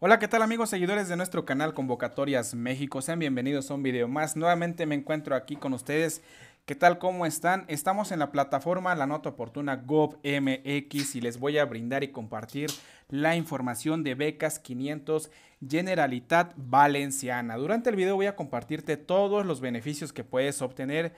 Hola, ¿qué tal amigos seguidores de nuestro canal Convocatorias México? Sean bienvenidos a un video más. Nuevamente me encuentro aquí con ustedes. ¿Qué tal? ¿Cómo están? Estamos en la plataforma La Nota Oportuna GovMX y les voy a brindar y compartir la información de becas 500 Generalitat Valenciana. Durante el video voy a compartirte todos los beneficios que puedes obtener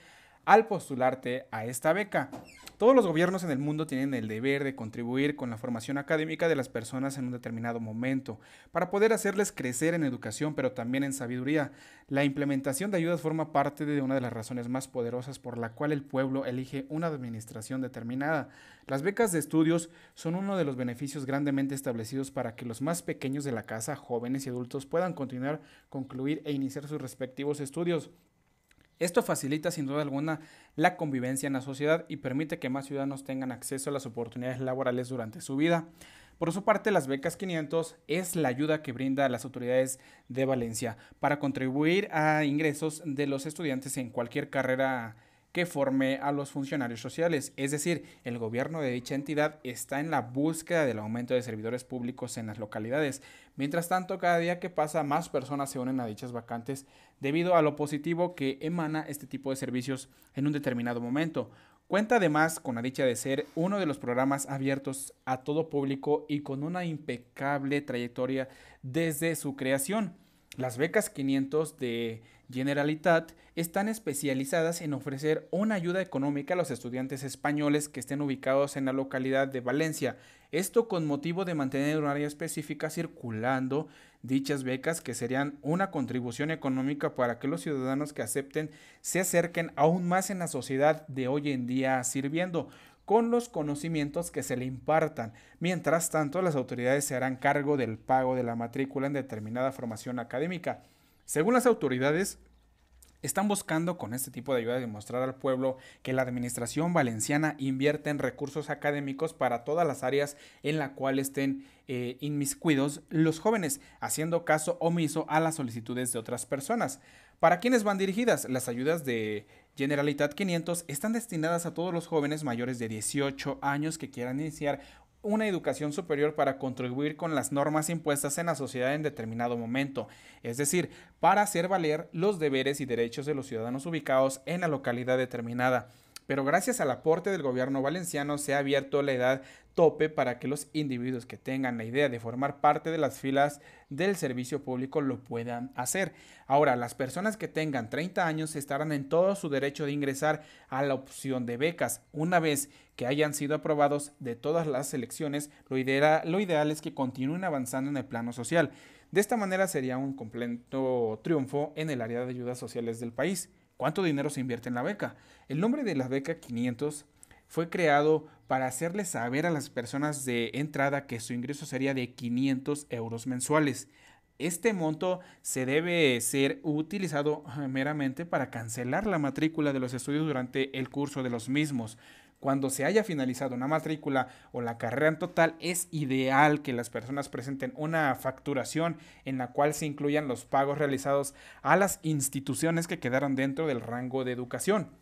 al postularte a esta beca. Todos los gobiernos en el mundo tienen el deber de contribuir con la formación académica de las personas en un determinado momento, para poder hacerles crecer en educación, pero también en sabiduría. La implementación de ayudas forma parte de una de las razones más poderosas por la cual el pueblo elige una administración determinada. Las becas de estudios son uno de los beneficios grandemente establecidos para que los más pequeños de la casa, jóvenes y adultos, puedan continuar, concluir e iniciar sus respectivos estudios. Esto facilita sin duda alguna la convivencia en la sociedad y permite que más ciudadanos tengan acceso a las oportunidades laborales durante su vida. Por su parte, las becas 500 es la ayuda que brinda a las autoridades de Valencia para contribuir a ingresos de los estudiantes en cualquier carrera que forme a los funcionarios sociales. Es decir, el gobierno de dicha entidad está en la búsqueda del aumento de servidores públicos en las localidades. Mientras tanto, cada día que pasa, más personas se unen a dichas vacantes debido a lo positivo que emana este tipo de servicios en un determinado momento. Cuenta además con la dicha de ser uno de los programas abiertos a todo público y con una impecable trayectoria desde su creación. Las becas 500 de Generalitat están especializadas en ofrecer una ayuda económica a los estudiantes españoles que estén ubicados en la localidad de Valencia, esto con motivo de mantener un área específica circulando dichas becas que serían una contribución económica para que los ciudadanos que acepten se acerquen aún más en la sociedad de hoy en día sirviendo con los conocimientos que se le impartan. Mientras tanto, las autoridades se harán cargo del pago de la matrícula en determinada formación académica. Según las autoridades, están buscando con este tipo de ayuda demostrar al pueblo que la administración valenciana invierte en recursos académicos para todas las áreas en las cuales estén eh, inmiscuidos los jóvenes, haciendo caso omiso a las solicitudes de otras personas. ¿Para quiénes van dirigidas? Las ayudas de Generalitat 500 están destinadas a todos los jóvenes mayores de 18 años que quieran iniciar una educación superior para contribuir con las normas impuestas en la sociedad en determinado momento, es decir, para hacer valer los deberes y derechos de los ciudadanos ubicados en la localidad determinada pero gracias al aporte del gobierno valenciano se ha abierto la edad tope para que los individuos que tengan la idea de formar parte de las filas del servicio público lo puedan hacer. Ahora, las personas que tengan 30 años estarán en todo su derecho de ingresar a la opción de becas. Una vez que hayan sido aprobados de todas las elecciones, lo, lo ideal es que continúen avanzando en el plano social. De esta manera sería un completo triunfo en el área de ayudas sociales del país. ¿Cuánto dinero se invierte en la beca? El nombre de la beca 500 fue creado para hacerle saber a las personas de entrada que su ingreso sería de 500 euros mensuales. Este monto se debe ser utilizado meramente para cancelar la matrícula de los estudios durante el curso de los mismos. Cuando se haya finalizado una matrícula o la carrera en total, es ideal que las personas presenten una facturación en la cual se incluyan los pagos realizados a las instituciones que quedaron dentro del rango de educación.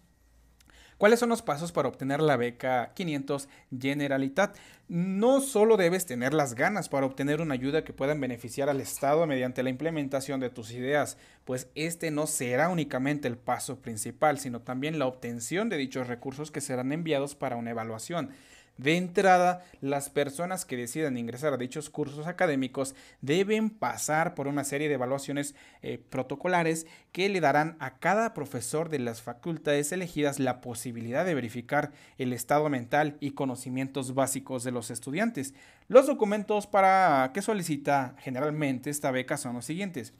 ¿Cuáles son los pasos para obtener la beca 500 Generalitat? No solo debes tener las ganas para obtener una ayuda que pueda beneficiar al Estado mediante la implementación de tus ideas, pues este no será únicamente el paso principal, sino también la obtención de dichos recursos que serán enviados para una evaluación. De entrada, las personas que decidan ingresar a dichos cursos académicos deben pasar por una serie de evaluaciones eh, protocolares que le darán a cada profesor de las facultades elegidas la posibilidad de verificar el estado mental y conocimientos básicos de los estudiantes. Los documentos para que solicita generalmente esta beca son los siguientes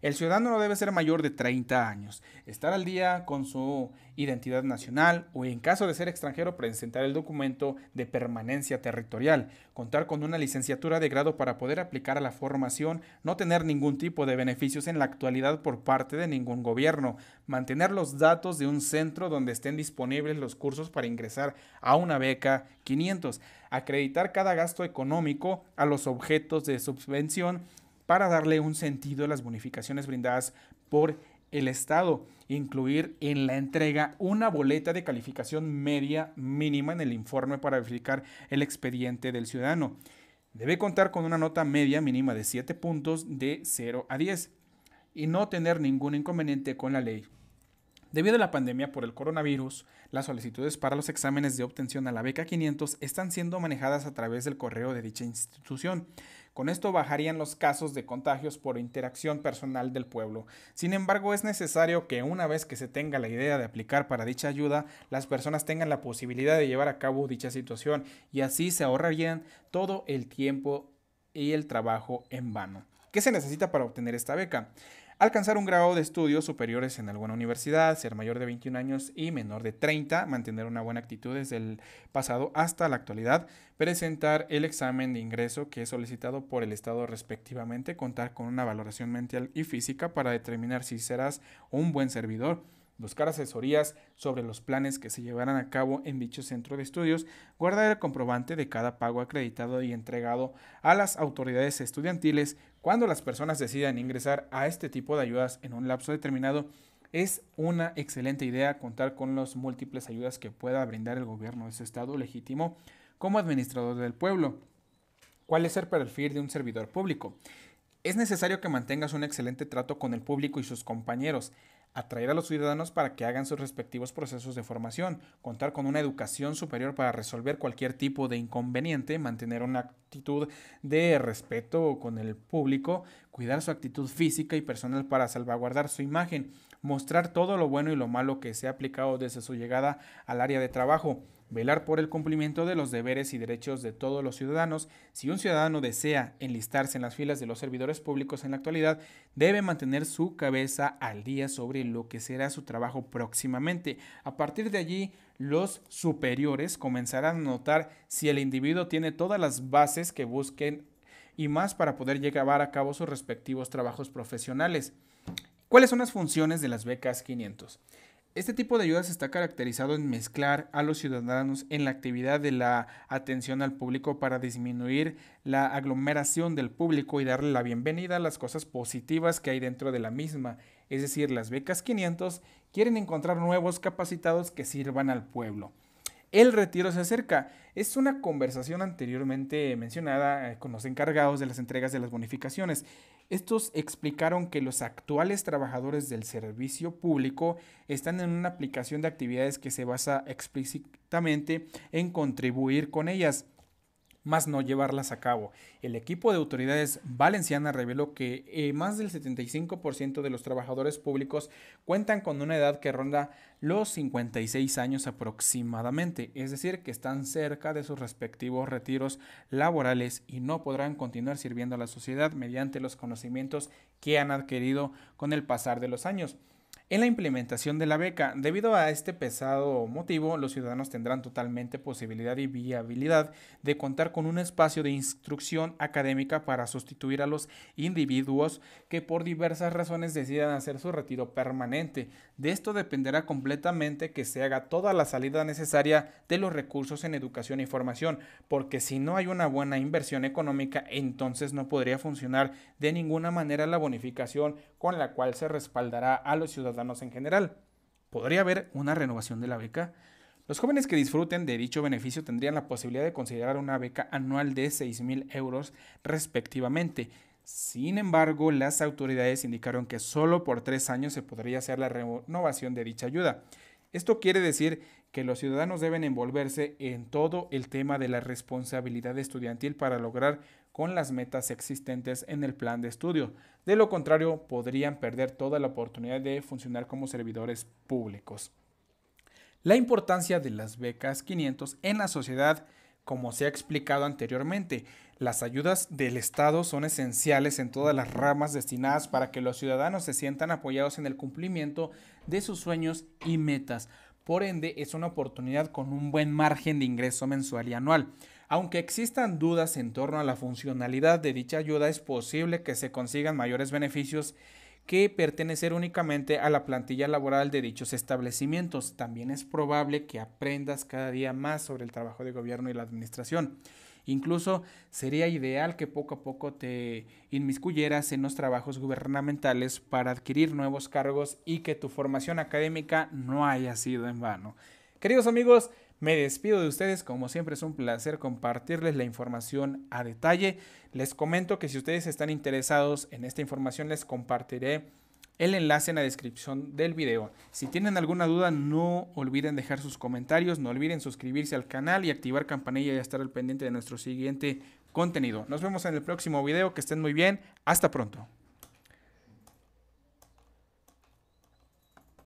el ciudadano no debe ser mayor de 30 años, estar al día con su identidad nacional o en caso de ser extranjero presentar el documento de permanencia territorial, contar con una licenciatura de grado para poder aplicar a la formación, no tener ningún tipo de beneficios en la actualidad por parte de ningún gobierno, mantener los datos de un centro donde estén disponibles los cursos para ingresar a una beca 500, acreditar cada gasto económico a los objetos de subvención, para darle un sentido a las bonificaciones brindadas por el Estado, incluir en la entrega una boleta de calificación media mínima en el informe para verificar el expediente del ciudadano. Debe contar con una nota media mínima de 7 puntos de 0 a 10 y no tener ningún inconveniente con la ley. Debido a la pandemia por el coronavirus, las solicitudes para los exámenes de obtención a la beca 500 están siendo manejadas a través del correo de dicha institución. Con esto bajarían los casos de contagios por interacción personal del pueblo. Sin embargo, es necesario que una vez que se tenga la idea de aplicar para dicha ayuda, las personas tengan la posibilidad de llevar a cabo dicha situación y así se ahorrarían todo el tiempo y el trabajo en vano. ¿Qué se necesita para obtener esta beca? alcanzar un grado de estudios superiores en alguna universidad, ser mayor de 21 años y menor de 30, mantener una buena actitud desde el pasado hasta la actualidad, presentar el examen de ingreso que es solicitado por el Estado respectivamente, contar con una valoración mental y física para determinar si serás un buen servidor buscar asesorías sobre los planes que se llevarán a cabo en dicho centro de estudios, guardar el comprobante de cada pago acreditado y entregado a las autoridades estudiantiles, cuando las personas decidan ingresar a este tipo de ayudas en un lapso determinado, es una excelente idea contar con las múltiples ayudas que pueda brindar el gobierno de ese estado legítimo como administrador del pueblo. ¿Cuál es el perfil de un servidor público? Es necesario que mantengas un excelente trato con el público y sus compañeros, atraer a los ciudadanos para que hagan sus respectivos procesos de formación, contar con una educación superior para resolver cualquier tipo de inconveniente, mantener una actitud de respeto con el público, cuidar su actitud física y personal para salvaguardar su imagen, mostrar todo lo bueno y lo malo que se ha aplicado desde su llegada al área de trabajo, velar por el cumplimiento de los deberes y derechos de todos los ciudadanos. Si un ciudadano desea enlistarse en las filas de los servidores públicos en la actualidad, debe mantener su cabeza al día sobre lo que será su trabajo próximamente. A partir de allí, los superiores comenzarán a notar si el individuo tiene todas las bases que busquen y más para poder llevar a cabo sus respectivos trabajos profesionales. ¿Cuáles son las funciones de las becas 500? Este tipo de ayudas está caracterizado en mezclar a los ciudadanos en la actividad de la atención al público para disminuir la aglomeración del público y darle la bienvenida a las cosas positivas que hay dentro de la misma. Es decir, las becas 500 quieren encontrar nuevos capacitados que sirvan al pueblo. El retiro se acerca. Es una conversación anteriormente mencionada eh, con los encargados de las entregas de las bonificaciones. Estos explicaron que los actuales trabajadores del servicio público están en una aplicación de actividades que se basa explícitamente en contribuir con ellas más no llevarlas a cabo. El equipo de autoridades valencianas reveló que eh, más del 75% de los trabajadores públicos cuentan con una edad que ronda los 56 años aproximadamente, es decir, que están cerca de sus respectivos retiros laborales y no podrán continuar sirviendo a la sociedad mediante los conocimientos que han adquirido con el pasar de los años en la implementación de la beca. Debido a este pesado motivo, los ciudadanos tendrán totalmente posibilidad y viabilidad de contar con un espacio de instrucción académica para sustituir a los individuos que por diversas razones decidan hacer su retiro permanente. De esto dependerá completamente que se haga toda la salida necesaria de los recursos en educación y formación, porque si no hay una buena inversión económica, entonces no podría funcionar de ninguna manera la bonificación con la cual se respaldará a los ciudadanos en general. Podría haber una renovación de la beca. Los jóvenes que disfruten de dicho beneficio tendrían la posibilidad de considerar una beca anual de 6.000 euros respectivamente. Sin embargo, las autoridades indicaron que solo por tres años se podría hacer la renovación de dicha ayuda. Esto quiere decir que los ciudadanos deben envolverse en todo el tema de la responsabilidad estudiantil para lograr con las metas existentes en el plan de estudio. De lo contrario, podrían perder toda la oportunidad de funcionar como servidores públicos. La importancia de las becas 500 en la sociedad, como se ha explicado anteriormente, las ayudas del Estado son esenciales en todas las ramas destinadas para que los ciudadanos se sientan apoyados en el cumplimiento de sus sueños y metas por ende, es una oportunidad con un buen margen de ingreso mensual y anual. Aunque existan dudas en torno a la funcionalidad de dicha ayuda, es posible que se consigan mayores beneficios que pertenecer únicamente a la plantilla laboral de dichos establecimientos. También es probable que aprendas cada día más sobre el trabajo de gobierno y la administración. Incluso sería ideal que poco a poco te inmiscuyeras en los trabajos gubernamentales para adquirir nuevos cargos y que tu formación académica no haya sido en vano. Queridos amigos, me despido de ustedes, como siempre es un placer compartirles la información a detalle. Les comento que si ustedes están interesados en esta información les compartiré el enlace en la descripción del video. Si tienen alguna duda, no olviden dejar sus comentarios, no olviden suscribirse al canal y activar campanilla y estar al pendiente de nuestro siguiente contenido. Nos vemos en el próximo video, que estén muy bien, hasta pronto.